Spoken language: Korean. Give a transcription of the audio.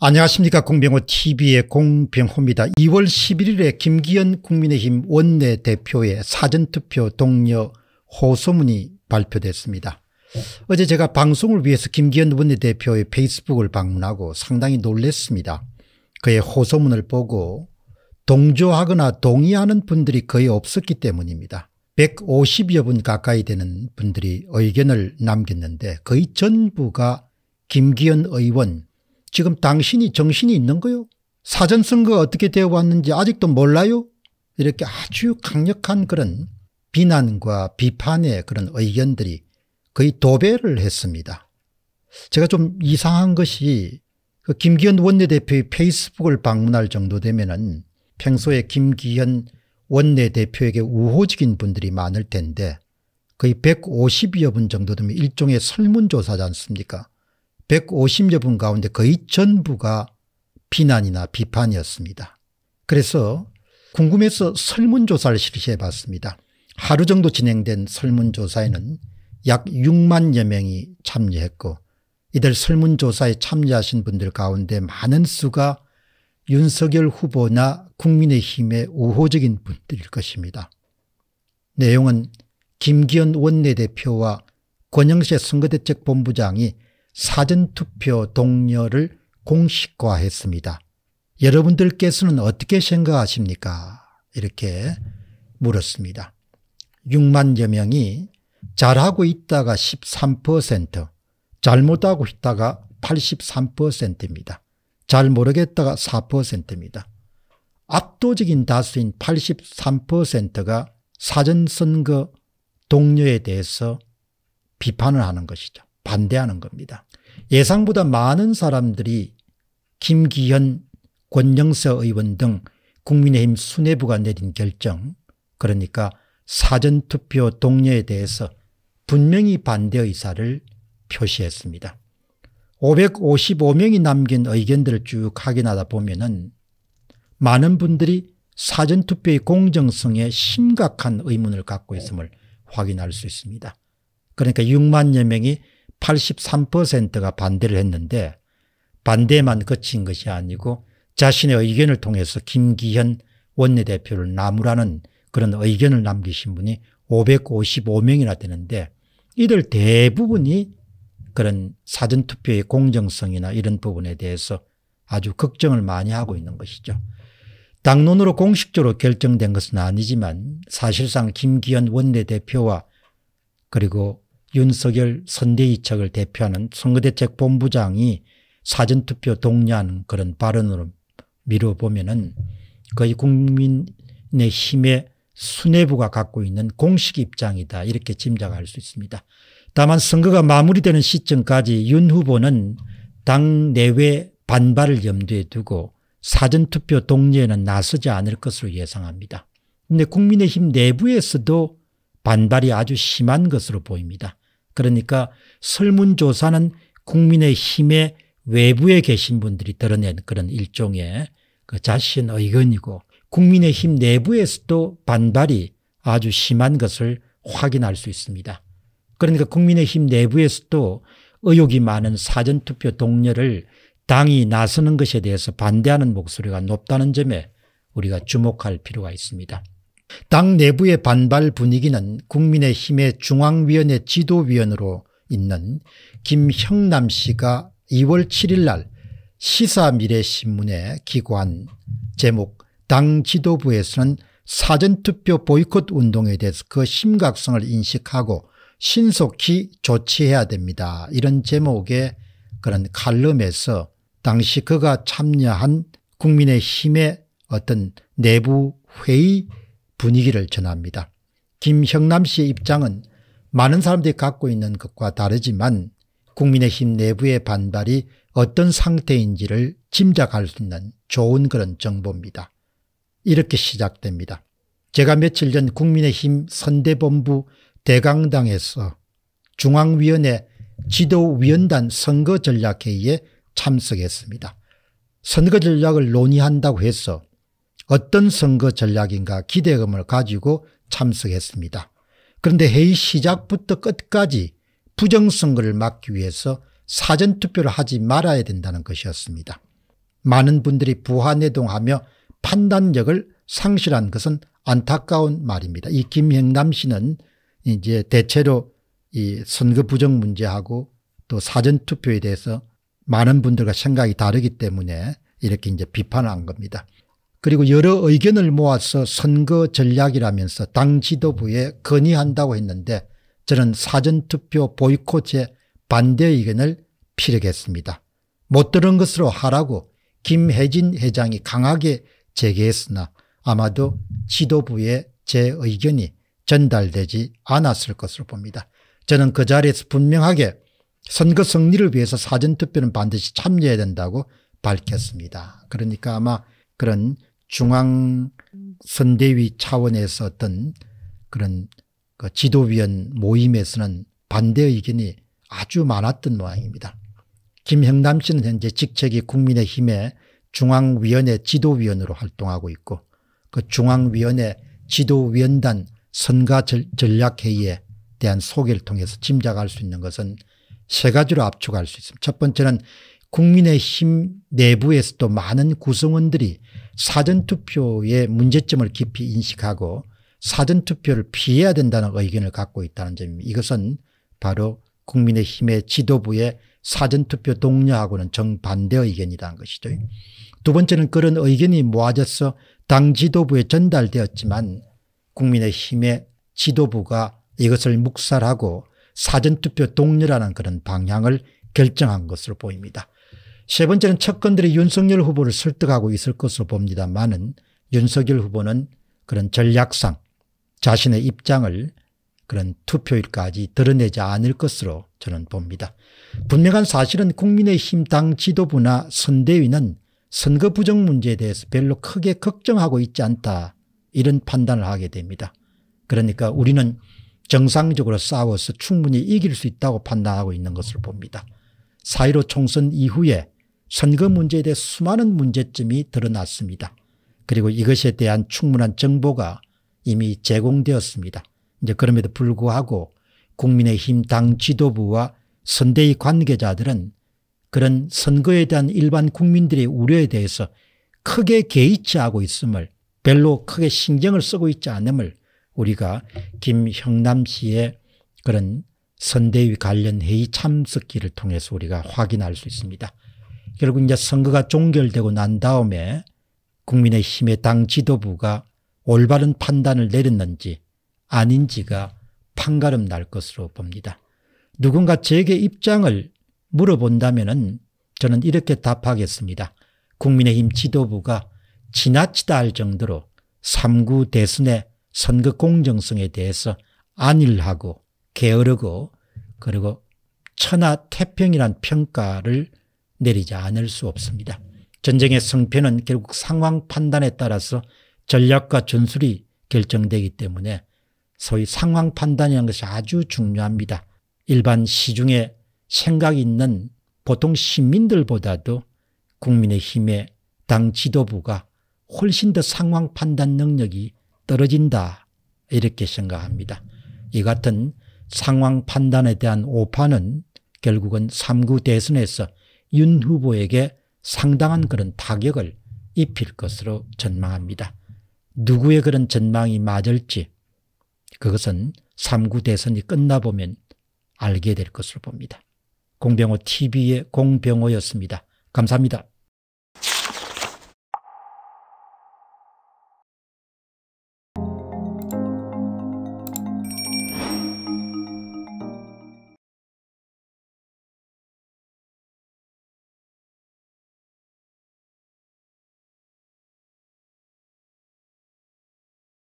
안녕하십니까 공병호 tv의 공병호입니다. 2월 11일에 김기현 국민의힘 원내대표의 사전투표 동료 호소문이 발표됐습니다. 어제 제가 방송을 위해서 김기현 원내대표의 페이스북을 방문하고 상당히 놀랐습니다. 그의 호소문을 보고 동조하거나 동의하는 분들이 거의 없었기 때문입니다. 150여 분 가까이 되는 분들이 의견을 남겼는데 거의 전부가 김기현 의원 지금 당신이 정신이 있는 거요? 사전선거 가 어떻게 되어 왔는지 아직도 몰라요? 이렇게 아주 강력한 그런 비난과 비판의 그런 의견들이 거의 도배를 했습니다. 제가 좀 이상한 것이 그 김기현 원내대표의 페이스북을 방문할 정도 되면은 평소에 김기현 원내대표에게 우호적인 분들이 많을 텐데 거의 150여 분 정도 되면 일종의 설문조사지 않습니까? 150여 분 가운데 거의 전부가 비난이나 비판이었습니다. 그래서 궁금해서 설문조사를 실시해 봤습니다. 하루 정도 진행된 설문조사에는 약 6만여 명이 참여했고 이들 설문조사에 참여하신 분들 가운데 많은 수가 윤석열 후보나 국민의힘의 우호적인 분들일 것입니다. 내용은 김기현 원내대표와 권영세 선거대책본부장이 사전투표 동료를 공식화했습니다. 여러분들께서는 어떻게 생각하십니까? 이렇게 물었습니다. 6만여 명이 잘하고 있다가 13%, 잘못하고 있다가 83%입니다. 잘 모르겠다가 4%입니다. 압도적인 다수인 83%가 사전선거 동료에 대해서 비판을 하는 것이죠. 반대하는 겁니다. 예상보다 많은 사람들이 김기현, 권영서 의원 등 국민의힘 수뇌부가 내린 결정 그러니까 사전투표 동료에 대해서 분명히 반대 의사를 표시했습니다. 555명이 남긴 의견들을 쭉 확인하다 보면 은 많은 분들이 사전투표의 공정성에 심각한 의문을 갖고 있음을 확인할 수 있습니다. 그러니까 6만여 명이 83%가 반대를 했는데 반대만 거친 것이 아니고 자신의 의견을 통해서 김기현 원내대표를 나무라는 그런 의견을 남기신 분이 555명이나 되는데 이들 대부분이 그런 사전투표의 공정성이나 이런 부분에 대해서 아주 걱정을 많이 하고 있는 것이죠. 당론으로 공식적으로 결정된 것은 아니지만 사실상 김기현 원내대표와 그리고 윤석열 선대위척을 대표하는 선거대책본부장이 사전투표 동의하는 그런 발언으로 미뤄보면 은 거의 국민의 힘의 수뇌부가 갖고 있는 공식 입장이다 이렇게 짐작할 수 있습니다. 다만 선거가 마무리되는 시점까지 윤 후보는 당 내외 반발을 염두에 두고 사전투표 동의에는 나서지 않을 것으로 예상합니다. 그런데 국민의힘 내부에서도 반발이 아주 심한 것으로 보입니다. 그러니까 설문조사는 국민의 힘의 외부에 계신 분들이 드러낸 그런 일종의 그 자신 의견이고 국민의 힘 내부에서도 반발이 아주 심한 것을 확인할 수 있습니다. 그러니까 국민의 힘 내부에서도 의혹이 많은 사전투표 동료를 당이 나서는 것에 대해서 반대하는 목소리가 높다는 점에 우리가 주목할 필요가 있습니다. 당 내부의 반발 분위기는 국민의힘의 중앙위원회 지도위원으로 있는 김형남 씨가 2월 7일 날 시사미래신문에 기고한 제목 당 지도부에서는 사전투표 보이콧 운동에 대해서 그 심각성을 인식하고 신속히 조치해야 됩니다. 이런 제목의 그런 칼럼에서 당시 그가 참여한 국민의힘의 어떤 내부 회의 분위기를 전합니다. 김형남 씨의 입장은 많은 사람들이 갖고 있는 것과 다르지만 국민의힘 내부의 반발이 어떤 상태인지를 짐작할 수 있는 좋은 그런 정보입니다. 이렇게 시작됩니다. 제가 며칠 전 국민의힘 선대본부 대강당에서 중앙위원회 지도위원단 선거전략회의에 참석했습니다. 선거전략을 논의한다고 해서 어떤 선거 전략인가 기대감을 가지고 참석했습니다. 그런데 회의 시작부터 끝까지 부정선거를 막기 위해서 사전투표를 하지 말아야 된다는 것이었습니다. 많은 분들이 부하내동하며 판단력을 상실한 것은 안타까운 말입니다. 이 김영남 씨는 이제 대체로 이 선거 부정 문제하고 또 사전투표에 대해서 많은 분들과 생각이 다르기 때문에 이렇게 이제 비판한 겁니다. 그리고 여러 의견을 모아서 선거 전략이라면서 당 지도부에 건의한다고 했는데 저는 사전투표 보이콧에 반대 의견을 피력했습니다. 못 들은 것으로 하라고 김혜진 회장이 강하게 제기했으나 아마도 지도부에제 의견이 전달되지 않았을 것으로 봅니다. 저는 그 자리에서 분명하게 선거 승리를 위해서 사전투표는 반드시 참여해야 된다고 밝혔습니다. 그러니까 아마 그런 중앙 선대위 차원에서 어떤 그런 그 지도위원 모임에서는 반대 의견이 아주 많았던 모양입니다. 김형남 씨는 현재 직책이 국민의힘의 중앙위원회 지도위원으로 활동하고 있고 그 중앙위원회 지도위원단 선거 전략회의에 대한 소개를 통해서 짐작할 수 있는 것은 세 가지로 압축할 수 있습니다. 첫 번째는 국민의힘 내부에서도 많은 구성원들이 사전투표의 문제점을 깊이 인식하고 사전투표를 피해야 된다는 의견을 갖고 있다는 점입니다. 이것은 바로 국민의힘의 지도부의 사전투표 독려하고는 정반대 의견이라는 것이죠. 두 번째는 그런 의견이 모아져서 당 지도부에 전달되었지만 국민의힘의 지도부가 이것을 묵살하고 사전투표 독려라는 그런 방향을 결정한 것으로 보입니다. 세 번째는 측건들이 윤석열 후보를 설득하고 있을 것으로 봅니다만은 윤석열 후보는 그런 전략상 자신의 입장을 그런 투표일까지 드러내지 않을 것으로 저는 봅니다. 분명한 사실은 국민의힘 당 지도부나 선대위는 선거 부정 문제에 대해서 별로 크게 걱정하고 있지 않다 이런 판단을 하게 됩니다. 그러니까 우리는 정상적으로 싸워서 충분히 이길 수 있다고 판단하고 있는 것을 봅니다. 4.15 총선 이후에 선거 문제에 대해 수많은 문제점이 드러났습니다. 그리고 이것에 대한 충분한 정보가 이미 제공되었습니다. 이제 그럼에도 불구하고 국민의힘 당 지도부와 선대위 관계자들은 그런 선거에 대한 일반 국민들의 우려에 대해서 크게 개의치 하고 있음을 별로 크게 신경을 쓰고 있지 않음을 우리가 김형남 씨의 그런 선대위 관련 회의 참석기를 통해서 우리가 확인할 수 있습니다. 결국 이제 선거가 종결되고 난 다음에 국민의힘의 당 지도부가 올바른 판단을 내렸는지 아닌지가 판가름 날 것으로 봅니다. 누군가 제게 입장을 물어본다면 저는 이렇게 답하겠습니다. 국민의힘 지도부가 지나치다 할 정도로 3구 대선의 선거 공정성에 대해서 안일하고 게으르고 그리고 천하태평이란 평가를 내리지 않을 수 없습니다. 전쟁의 승패는 결국 상황 판단에 따라서 전략과 전술이 결정되기 때문에 소위 상황 판단이라는 것이 아주 중요합니다. 일반 시중에 생각 있는 보통 시민들보다도 국민의힘의 당 지도부가 훨씬 더 상황 판단 능력이 떨어진다 이렇게 생각합니다. 이 같은 상황 판단에 대한 오판은 결국은 3구 대선에서 윤 후보에게 상당한 그런 타격을 입힐 것으로 전망합니다. 누구의 그런 전망이 맞을지 그것은 3구 대선이 끝나보면 알게 될 것으로 봅니다. 공병호 TV의 공병호였습니다. 감사합니다.